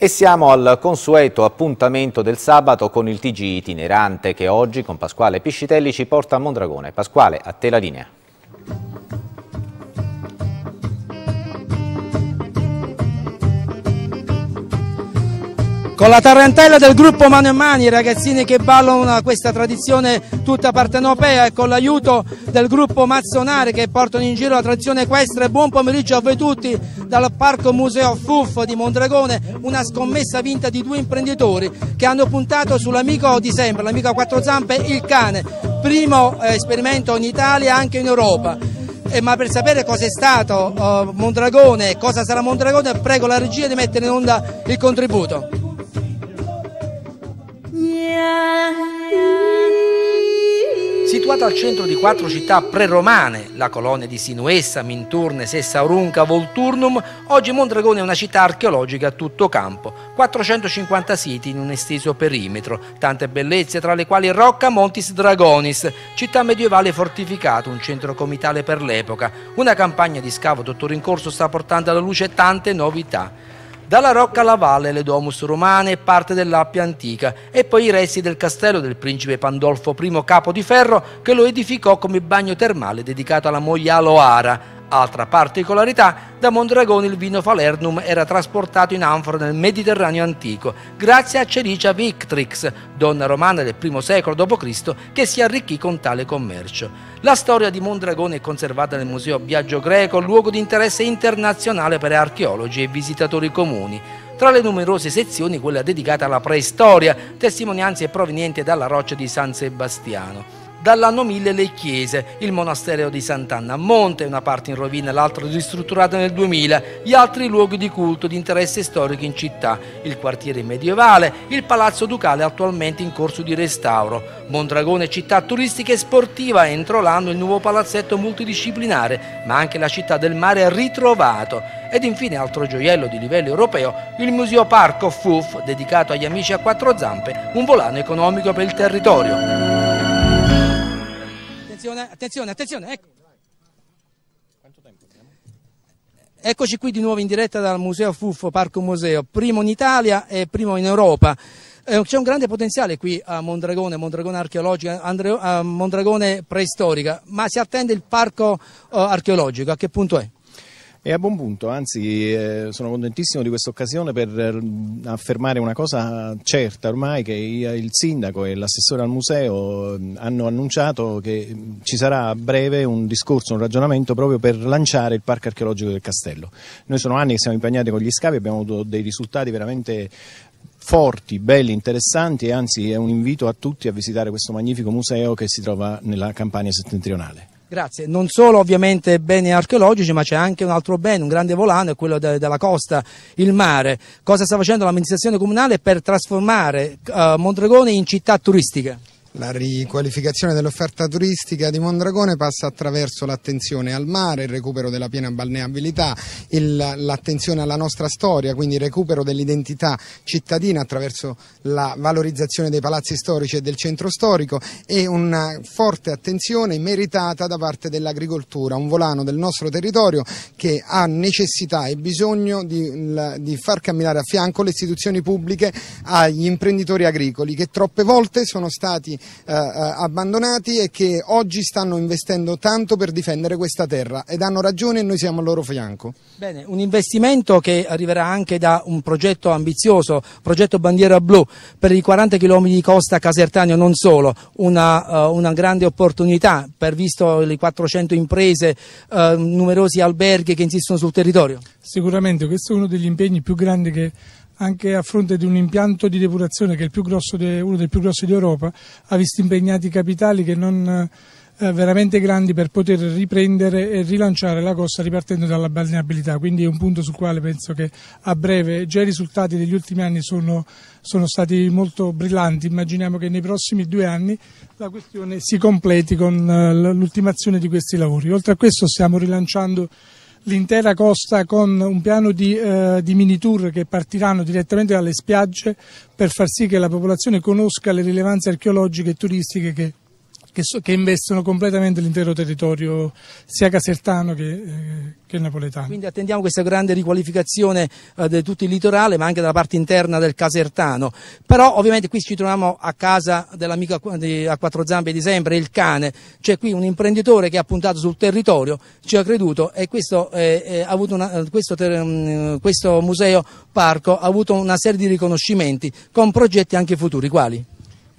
E siamo al consueto appuntamento del sabato con il TG itinerante che oggi con Pasquale Piscitelli ci porta a Mondragone. Pasquale, a te la linea. con la tarantella del gruppo Mano e Mani, i ragazzini che ballano questa tradizione tutta partenopea e con l'aiuto del gruppo Mazzonare che portano in giro la tradizione equestre. Buon pomeriggio a voi tutti dal Parco Museo Fuff di Mondragone, una scommessa vinta di due imprenditori che hanno puntato sull'amico di sempre, l'amico a quattro zampe, il cane, primo eh, esperimento in Italia e anche in Europa. Eh, ma per sapere cos'è stato uh, Mondragone e cosa sarà Mondragone prego la regia di mettere in onda il contributo. Situata al centro di quattro città preromane, la colonia di Sinuessa, Minturne, Sessaurunca, Volturnum, oggi Mondragone è una città archeologica a tutto campo, 450 siti in un esteso perimetro, tante bellezze tra le quali Rocca Montis Dragonis, città medievale fortificata, un centro comitale per l'epoca. Una campagna di scavo tuttora in corso sta portando alla luce tante novità dalla Rocca alla Valle le domus romane e parte dell'Appia antica e poi i resti del castello del principe Pandolfo I Capo di Ferro che lo edificò come bagno termale dedicato alla moglie Aloara Altra particolarità, da Mondragone il vino Falernum era trasportato in anfora nel Mediterraneo antico grazie a Cericia Victrix, donna romana del I secolo d.C. che si arricchì con tale commercio. La storia di Mondragone è conservata nel Museo Biagio Greco, luogo di interesse internazionale per archeologi e visitatori comuni. Tra le numerose sezioni quella dedicata alla preistoria, testimonianze provenienti dalla roccia di San Sebastiano dall'anno 1000 le chiese, il monastero di Sant'Anna a Monte, una parte in rovina, e l'altra ristrutturata nel 2000, gli altri luoghi di culto di interesse storico in città, il quartiere medievale, il palazzo ducale attualmente in corso di restauro, Mondragone città turistica e sportiva, entro l'anno il nuovo palazzetto multidisciplinare, ma anche la città del mare ritrovato, ed infine altro gioiello di livello europeo, il Museo Parco FUF, dedicato agli amici a quattro zampe, un volano economico per il territorio. Attenzione, attenzione, attenzione, ecco. Eccoci qui di nuovo in diretta dal Museo Fuffo, Parco Museo, primo in Italia e primo in Europa. Eh, c'è un grande potenziale qui a Mondragone, Mondragone archeologica, Andre, Mondragone preistorica, ma si attende il parco eh, archeologico, a che punto è? E a buon punto, anzi eh, sono contentissimo di questa occasione per eh, affermare una cosa certa ormai che il sindaco e l'assessore al museo hanno annunciato che ci sarà a breve un discorso, un ragionamento proprio per lanciare il parco archeologico del castello. Noi sono anni che siamo impegnati con gli scavi, abbiamo avuto dei risultati veramente forti, belli, interessanti e anzi è un invito a tutti a visitare questo magnifico museo che si trova nella Campania settentrionale. Grazie, non solo ovviamente beni archeologici ma c'è anche un altro bene, un grande volano, è quello de della costa, il mare. Cosa sta facendo l'amministrazione comunale per trasformare eh, Mondragone in città turistica? La riqualificazione dell'offerta turistica di Mondragone passa attraverso l'attenzione al mare, il recupero della piena balneabilità, l'attenzione alla nostra storia, quindi il recupero dell'identità cittadina attraverso la valorizzazione dei palazzi storici e del centro storico e una forte attenzione meritata da parte dell'agricoltura, un volano del nostro territorio che ha necessità e bisogno di, di far camminare a fianco le istituzioni pubbliche agli imprenditori agricoli che troppe volte sono stati eh, eh, abbandonati e che oggi stanno investendo tanto per difendere questa terra ed hanno ragione e noi siamo al loro fianco. Bene, un investimento che arriverà anche da un progetto ambizioso, progetto Bandiera Blu, per i 40 km di costa casertanio non solo, una, uh, una grande opportunità per visto le 400 imprese, uh, numerosi alberghi che insistono sul territorio. Sicuramente questo è uno degli impegni più grandi che anche a fronte di un impianto di depurazione che è più de, uno dei più grossi d'Europa, ha visto impegnati capitali che non eh, veramente grandi per poter riprendere e rilanciare la costa ripartendo dalla balneabilità, quindi è un punto sul quale penso che a breve già i risultati degli ultimi anni sono, sono stati molto brillanti, immaginiamo che nei prossimi due anni la questione si completi con eh, l'ultimazione di questi lavori. Oltre a questo stiamo rilanciando l'intera costa con un piano di, eh, di mini tour che partiranno direttamente dalle spiagge per far sì che la popolazione conosca le rilevanze archeologiche e turistiche che che, so, che investono completamente l'intero territorio sia casertano che, eh, che, napoletano. Quindi attendiamo questa grande riqualificazione eh, di tutto il litorale ma anche della parte interna del casertano. Però ovviamente qui ci troviamo a casa dell'amico a quattro zampe di sempre, il cane. C'è qui un imprenditore che ha puntato sul territorio, ci ha creduto e questo, eh, eh una, questo, mm, questo museo parco ha avuto una serie di riconoscimenti con progetti anche futuri. Quali?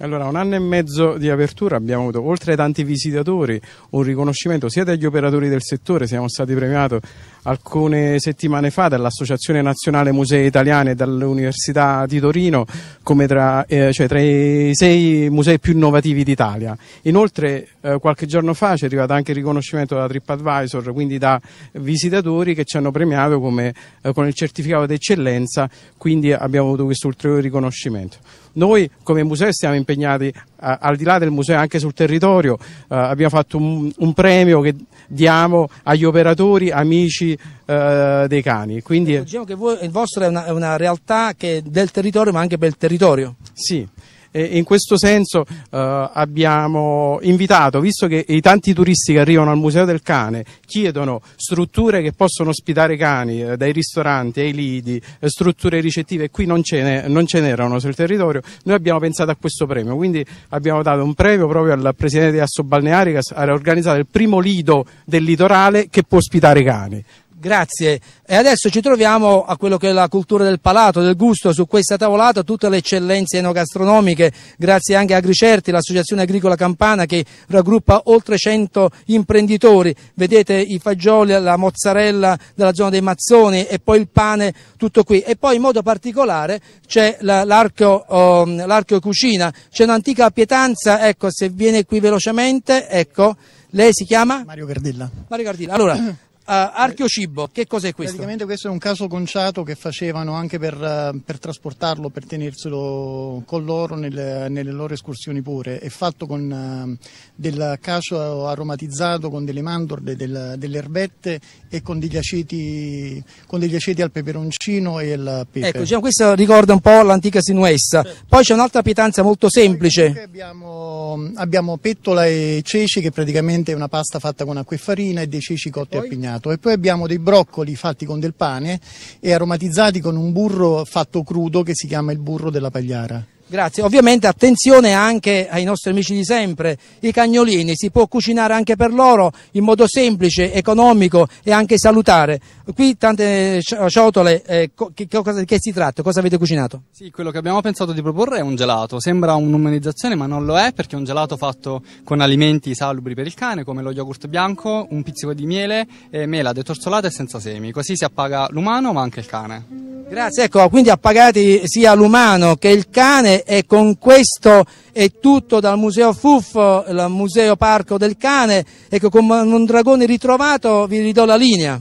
Allora, un anno e mezzo di apertura abbiamo avuto, oltre ai tanti visitatori, un riconoscimento sia dagli operatori del settore, siamo stati premiati alcune settimane fa dall'Associazione Nazionale Musei Italiani e dall'Università di Torino come tra, eh, cioè tra i sei musei più innovativi d'Italia. Inoltre, eh, qualche giorno fa ci è arrivato anche il riconoscimento da TripAdvisor, quindi da visitatori che ci hanno premiato come, eh, con il certificato d'eccellenza, quindi abbiamo avuto questo ulteriore riconoscimento. Noi come museo stiamo in impegnati a, al di là del museo anche sul territorio, eh, abbiamo fatto un, un, premio che diamo agli operatori amici eh, dei cani. Quindi, diciamo che voi, il vostro è una, è una realtà del territorio ma anche per il territorio. Sì e in questo senso eh, abbiamo invitato, visto che i tanti turisti che arrivano al Museo del Cane chiedono strutture che possono ospitare cani, eh, dai ristoranti ai lidi, eh, strutture ricettive, e qui non ce, n'erano sul territorio, noi abbiamo pensato a questo premio, quindi abbiamo dato un premio proprio al presidente di Assobalneari che ha organizzato il primo lido del litorale che può ospitare cani. Grazie. E adesso ci troviamo a quello che è la cultura del palato, del gusto, su questa tavolata tutte le eccellenze enogastronomiche, grazie anche a Agricerti, l'associazione agricola campana che raggruppa oltre 100 imprenditori. Vedete i fagioli, la mozzarella della zona dei Mazzoni e poi il pane, tutto qui. E poi in modo particolare c'è l'arco, l'arco um, cucina, c'è un'antica pietanza, ecco se viene qui velocemente, ecco, lei si chiama? Mario Gardilla. Mario Gardilla. Allora, Eh, Archeocibo, che cos'è questo? Praticamente questo è un caso conciato che facevano anche per, eh, per trasportarlo, per tenerselo con loro nelle, nelle, loro escursioni pure. È fatto con eh, del cacio aromatizzato, con delle mandorle, del, delle erbette e con degli, aceti, con degli aceti al peperoncino e al pepe. Ecco, diciamo, questo ricorda un po' l'antica sinuessa. Certo. Poi c'è un'altra pietanza molto semplice. Abbiamo abbiamo, pettola e ceci che praticamente è una pasta fatta con acquefarina e dei ceci cotti a pignato e poi abbiamo dei broccoli fatti con del pane e aromatizzati con un burro fatto crudo che si chiama il burro della pagliara. Grazie, ovviamente attenzione anche ai nostri amici di sempre, i cagnolini, si può cucinare anche per loro in modo semplice, economico e anche salutare. Qui tante ciotole, eh, che, che, che, si tratta? Cosa avete cucinato? Sì, quello che abbiamo pensato di proporre è un gelato, sembra un'umanizzazione ma non lo è perché è un gelato fatto con alimenti salubri per il cane come lo yogurt bianco, un pizzico di miele, e mela detorsolata e senza semi, così si appaga l'umano ma anche il cane. Grazie, ecco, quindi appagati sia l'umano che il cane e con questo è tutto dal Museo Fuffo, il Museo Parco del Cane, ecco con un dragone ritrovato vi ridò la linea.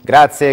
Grazie.